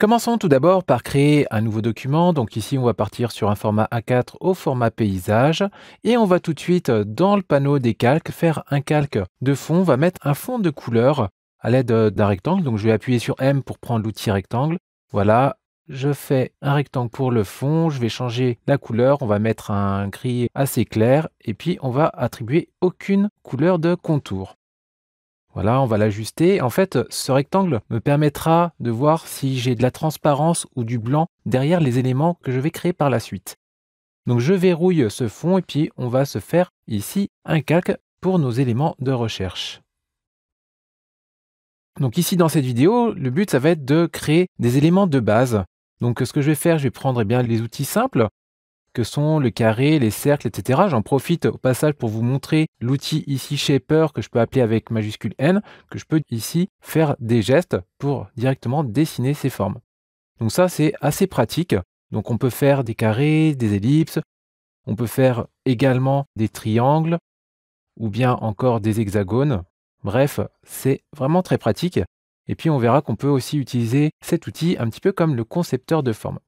Commençons tout d'abord par créer un nouveau document. Donc ici, on va partir sur un format A4 au format paysage et on va tout de suite euh, dans le panneau des calques faire un calque de fond. On va mettre un fond de couleur à l'aide euh, d'un rectangle. Donc je vais appuyer sur M pour prendre l'outil rectangle. Voilà, je fais un rectangle pour le fond, je vais changer la couleur, on va mettre un gris assez clair et puis on va attribuer aucune couleur de contour. Voilà, on va l'ajuster. En fait, ce rectangle me permettra de voir si j'ai de la transparence ou du blanc derrière les éléments que je vais créer par la suite. Donc je verrouille ce fond et puis on va se faire ici un calque pour nos éléments de recherche. Donc ici dans cette vidéo, le but ça va être de créer des éléments de base. Donc ce que je vais faire, je vais prendre eh bien, les outils simples que sont le carré, les cercles, etc. J'en profite au passage pour vous montrer l'outil ici Shaper que je peux appeler avec majuscule N, que je peux ici faire des gestes pour directement dessiner ces formes. Donc ça, c'est assez pratique. Donc on peut faire des carrés, des ellipses, on peut faire également des triangles ou bien encore des hexagones. Bref, c'est vraiment très pratique. Et puis on verra qu'on peut aussi utiliser cet outil un petit peu comme le concepteur de forme.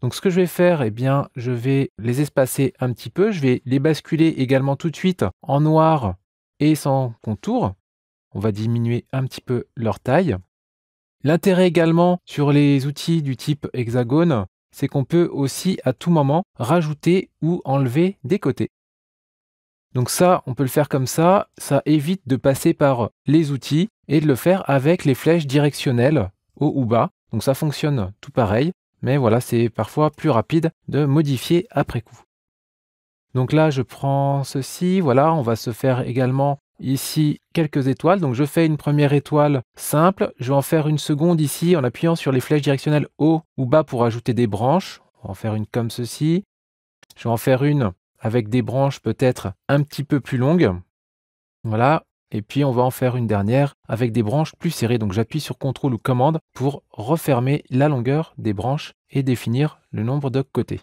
Donc ce que je vais faire, eh bien, je vais les espacer un petit peu. Je vais les basculer également tout de suite en noir et sans contour. On va diminuer un petit peu leur taille. L'intérêt également sur les outils du type hexagone, c'est qu'on peut aussi à tout moment rajouter ou enlever des côtés. Donc ça, on peut le faire comme ça, ça évite de passer par les outils et de le faire avec les flèches directionnelles haut ou bas. Donc ça fonctionne tout pareil mais voilà, c'est parfois plus rapide de modifier après coup. Donc là, je prends ceci, voilà, on va se faire également ici quelques étoiles. Donc je fais une première étoile simple, je vais en faire une seconde ici en appuyant sur les flèches directionnelles haut ou bas pour ajouter des branches. On va en faire une comme ceci. Je vais en faire une avec des branches peut-être un petit peu plus longues. Voilà, et puis on va en faire une dernière avec des branches plus serrées. Donc j'appuie sur CTRL ou commande pour refermer la longueur des branches et définir le nombre de côtés.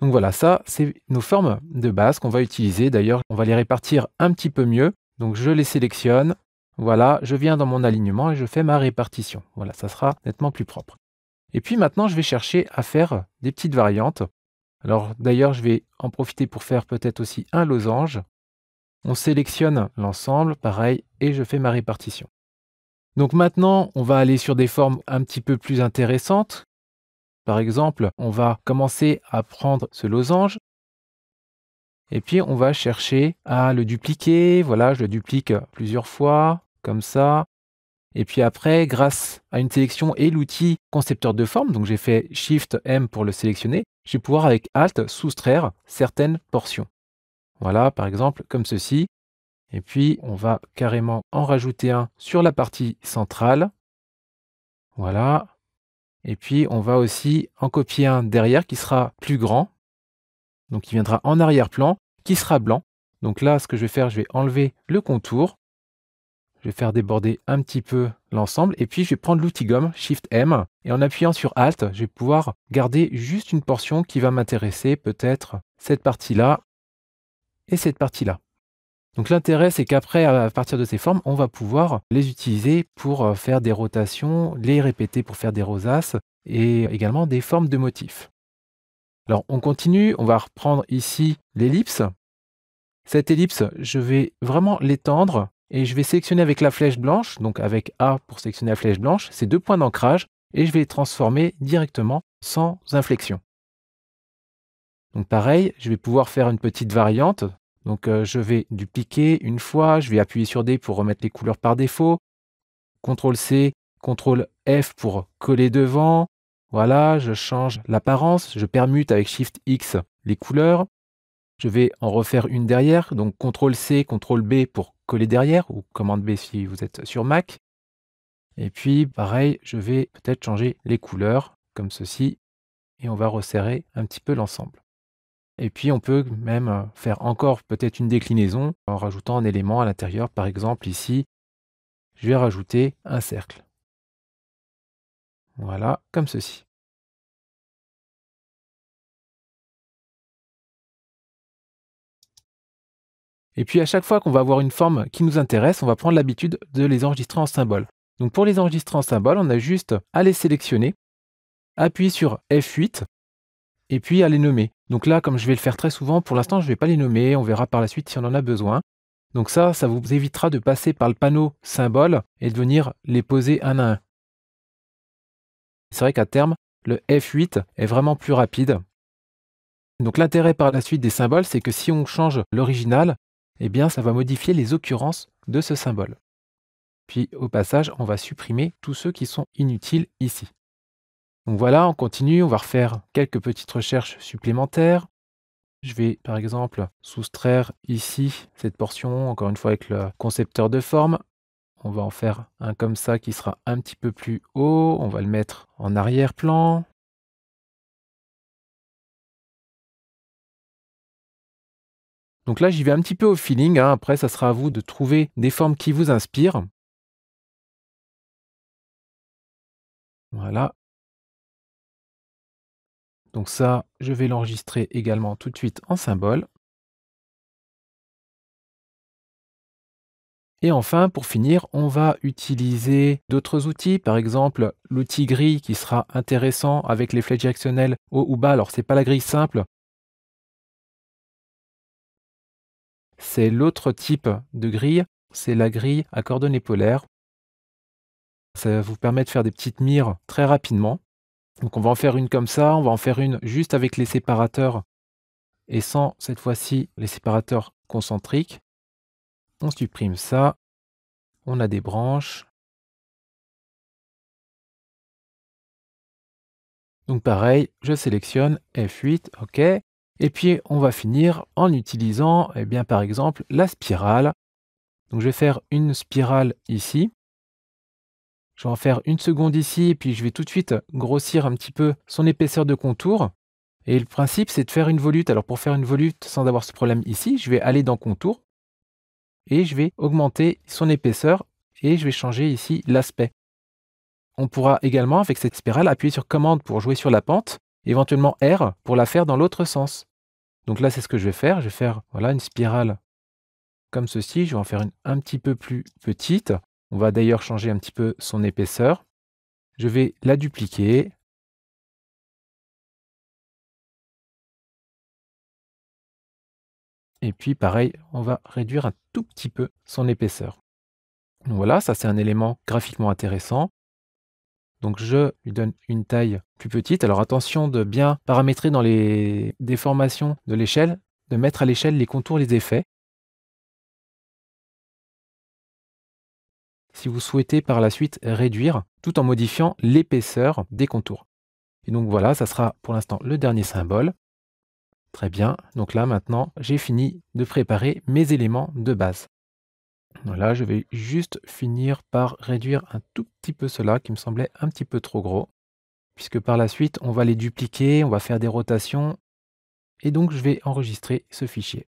Donc voilà, ça c'est nos formes de base qu'on va utiliser. D'ailleurs, on va les répartir un petit peu mieux. Donc je les sélectionne. Voilà, je viens dans mon alignement et je fais ma répartition. Voilà, ça sera nettement plus propre. Et puis maintenant, je vais chercher à faire des petites variantes. Alors d'ailleurs, je vais en profiter pour faire peut-être aussi un losange. On sélectionne l'ensemble, pareil, et je fais ma répartition. Donc maintenant, on va aller sur des formes un petit peu plus intéressantes. Par exemple, on va commencer à prendre ce losange. Et puis, on va chercher à le dupliquer. Voilà, je le duplique plusieurs fois, comme ça. Et puis après, grâce à une sélection et l'outil concepteur de forme, donc j'ai fait Shift M pour le sélectionner, je vais pouvoir avec Alt soustraire certaines portions. Voilà, par exemple, comme ceci. Et puis, on va carrément en rajouter un sur la partie centrale. Voilà. Et puis, on va aussi en copier un derrière qui sera plus grand. Donc, il viendra en arrière-plan, qui sera blanc. Donc là, ce que je vais faire, je vais enlever le contour. Je vais faire déborder un petit peu l'ensemble. Et puis, je vais prendre l'outil gomme, Shift M. Et en appuyant sur Alt, je vais pouvoir garder juste une portion qui va m'intéresser, peut-être cette partie-là cette partie-là. Donc l'intérêt, c'est qu'après, à partir de ces formes, on va pouvoir les utiliser pour euh, faire des rotations, les répéter pour faire des rosaces et également des formes de motifs. Alors on continue, on va reprendre ici l'ellipse. Cette ellipse, je vais vraiment l'étendre et je vais sélectionner avec la flèche blanche, donc avec A pour sélectionner la flèche blanche, ces deux points d'ancrage et je vais les transformer directement sans inflexion. Donc pareil, je vais pouvoir faire une petite variante donc euh, je vais dupliquer une fois, je vais appuyer sur D pour remettre les couleurs par défaut. CTRL C, CTRL F pour coller devant. Voilà, je change l'apparence, je permute avec Shift X les couleurs. Je vais en refaire une derrière, donc CTRL C, CTRL B pour coller derrière, ou commande B si vous êtes sur Mac. Et puis pareil, je vais peut-être changer les couleurs, comme ceci, et on va resserrer un petit peu l'ensemble. Et puis on peut même euh, faire encore peut-être une déclinaison en rajoutant un élément à l'intérieur. Par exemple ici, je vais rajouter un cercle. Voilà, comme ceci. Et puis à chaque fois qu'on va avoir une forme qui nous intéresse, on va prendre l'habitude de les enregistrer en symbole. Donc pour les enregistrer en symbole, on a juste à les sélectionner, appuyer sur F8 et puis à les nommer. Donc là, comme je vais le faire très souvent, pour l'instant, je ne vais pas les nommer, on verra par la suite si on en a besoin. Donc ça, ça vous évitera de passer par le panneau symbole et de venir les poser un à un. C'est vrai qu'à terme, le F8 est vraiment plus rapide. Donc l'intérêt par la suite des symboles, c'est que si on change l'original, eh bien ça va modifier les occurrences de ce symbole. Puis au passage, on va supprimer tous ceux qui sont inutiles ici. Donc voilà, on continue, on va refaire quelques petites recherches supplémentaires. Je vais par exemple soustraire ici cette portion, encore une fois avec le concepteur de forme. On va en faire un comme ça qui sera un petit peu plus haut. On va le mettre en arrière-plan. Donc là, j'y vais un petit peu au feeling. Hein. Après, ça sera à vous de trouver des formes qui vous inspirent. Voilà, donc ça, je vais l'enregistrer également tout de suite en symbole. Et enfin, pour finir, on va utiliser d'autres outils, par exemple l'outil grille qui sera intéressant avec les flèches directionnelles haut ou bas. Alors, ce n'est pas la grille simple. C'est l'autre type de grille, c'est la grille à coordonnées polaires. Ça vous permet de faire des petites mires très rapidement. Donc on va en faire une comme ça, on va en faire une juste avec les séparateurs et sans cette fois-ci les séparateurs concentriques. On supprime ça, on a des branches. Donc pareil, je sélectionne F8, OK. Et puis on va finir en utilisant eh bien, par exemple la spirale. Donc je vais faire une spirale ici. Je vais en faire une seconde ici, puis je vais tout de suite grossir un petit peu son épaisseur de contour. Et le principe, c'est de faire une volute. Alors pour faire une volute sans avoir ce problème ici, je vais aller dans contour et je vais augmenter son épaisseur et je vais changer ici l'aspect. On pourra également, avec cette spirale, appuyer sur commande pour jouer sur la pente, éventuellement R pour la faire dans l'autre sens. Donc là, c'est ce que je vais faire. Je vais faire voilà, une spirale comme ceci. Je vais en faire une un petit peu plus petite. On va d'ailleurs changer un petit peu son épaisseur. Je vais la dupliquer. Et puis pareil, on va réduire un tout petit peu son épaisseur. voilà, ça c'est un élément graphiquement intéressant. Donc je lui donne une taille plus petite. Alors attention de bien paramétrer dans les déformations de l'échelle, de mettre à l'échelle les contours, les effets. si vous souhaitez par la suite réduire tout en modifiant l'épaisseur des contours. Et donc voilà, ça sera pour l'instant le dernier symbole. Très bien, donc là maintenant j'ai fini de préparer mes éléments de base. Là, je vais juste finir par réduire un tout petit peu cela qui me semblait un petit peu trop gros. Puisque par la suite, on va les dupliquer, on va faire des rotations. Et donc, je vais enregistrer ce fichier.